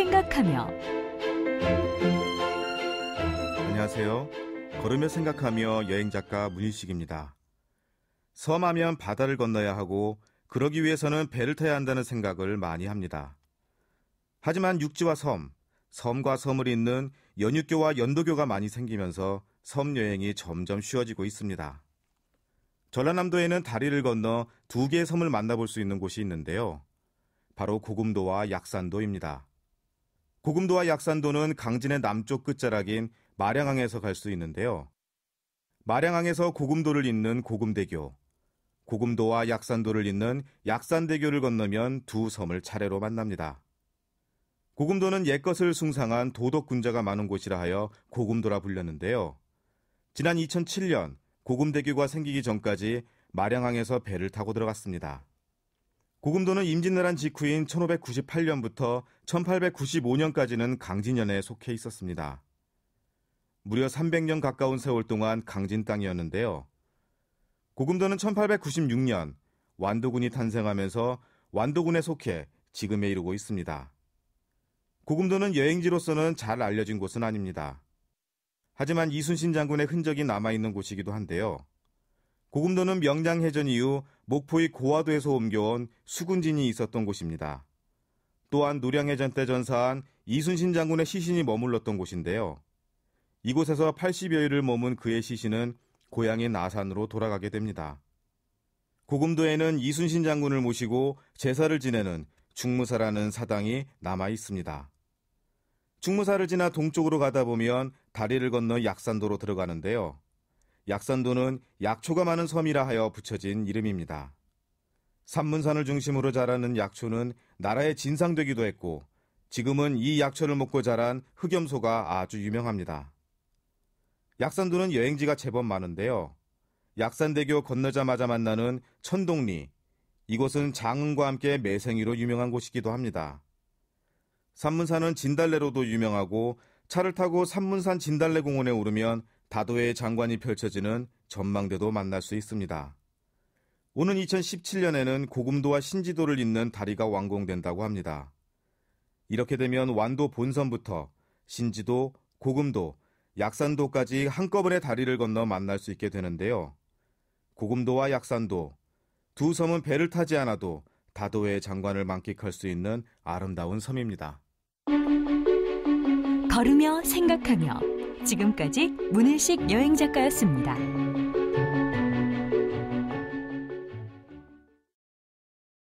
생각하며 안녕하세요. 걸으며 생각하며 여행 작가 문희식입니다 섬하면 바다를 건너야 하고 그러기 위해서는 배를 타야 한다는 생각을 많이 합니다. 하지만 육지와 섬, 섬과 섬을 잇는 연육교와 연도교가 많이 생기면서 섬 여행이 점점 쉬워지고 있습니다. 전라남도에는 다리를 건너 두 개의 섬을 만나볼 수 있는 곳이 있는데요. 바로 고금도와 약산도입니다. 고금도와 약산도는 강진의 남쪽 끝자락인 마량항에서 갈 수 있는데요. 마량항에서 고금도를 잇는 고금대교, 고금도와 약산도를 잇는 약산대교를 건너면 두 섬을 차례로 만납니다. 고금도는 옛것을 숭상한 도덕 군자가 많은 곳이라 하여 고금도라 불렸는데요. 지난 2007년 고금대교가 생기기 전까지 마량항에서 배를 타고 들어갔습니다. 고금도는 임진왜란 직후인 1598년부터 1895년까지는 강진연에 속해 있었습니다. 무려 300년 가까운 세월 동안 강진 땅이었는데요. 고금도는 1896년 완도군이 탄생하면서 완도군에 속해 지금에 이르고 있습니다. 고금도는 여행지로서는 잘 알려진 곳은 아닙니다. 하지만 이순신 장군의 흔적이 남아있는 곳이기도 한데요. 고금도는 명량해전 이후 목포의 고화도에서 옮겨온 수군진이 있었던 곳입니다. 또한 노량해전 때 전사한 이순신 장군의 시신이 머물렀던 곳인데요. 이곳에서 80여일을 머문 그의 시신은 고향인 아산으로 돌아가게 됩니다. 고금도에는 이순신 장군을 모시고 제사를 지내는 중무사라는 사당이 남아 있습니다. 중무사를 지나 동쪽으로 가다 보면 다리를 건너 약산도로 들어가는데요. 약산도는 약초가 많은 섬이라 하여 붙여진 이름입니다. 산문산을 중심으로 자라는 약초는 나라의 진상되기도 했고 지금은 이 약초를 먹고 자란 흑염소가 아주 유명합니다. 약산도는 여행지가 제법 많은데요. 약산대교 건너자마자 만나는 천동리. 이곳은 장흥과 함께 매생이로 유명한 곳이기도 합니다. 산문산은 진달래로도 유명하고 차를 타고 산문산 진달래 공원에 오르면 다도해의 장관이 펼쳐지는 전망대도 만날 수 있습니다. 오는 2017년에는 고금도와 신지도를 잇는 다리가 완공된다고 합니다. 이렇게 되면 완도 본선부터 신지도, 고금도, 약산도까지 한꺼번에 다리를 건너 만날 수 있게 되는데요. 고금도와 약산도, 두 섬은 배를 타지 않아도 다도해의 장관을 만끽할 수 있는 아름다운 섬입니다. 걸으며 생각하며 지금까지 문일식 여행작가였습니다.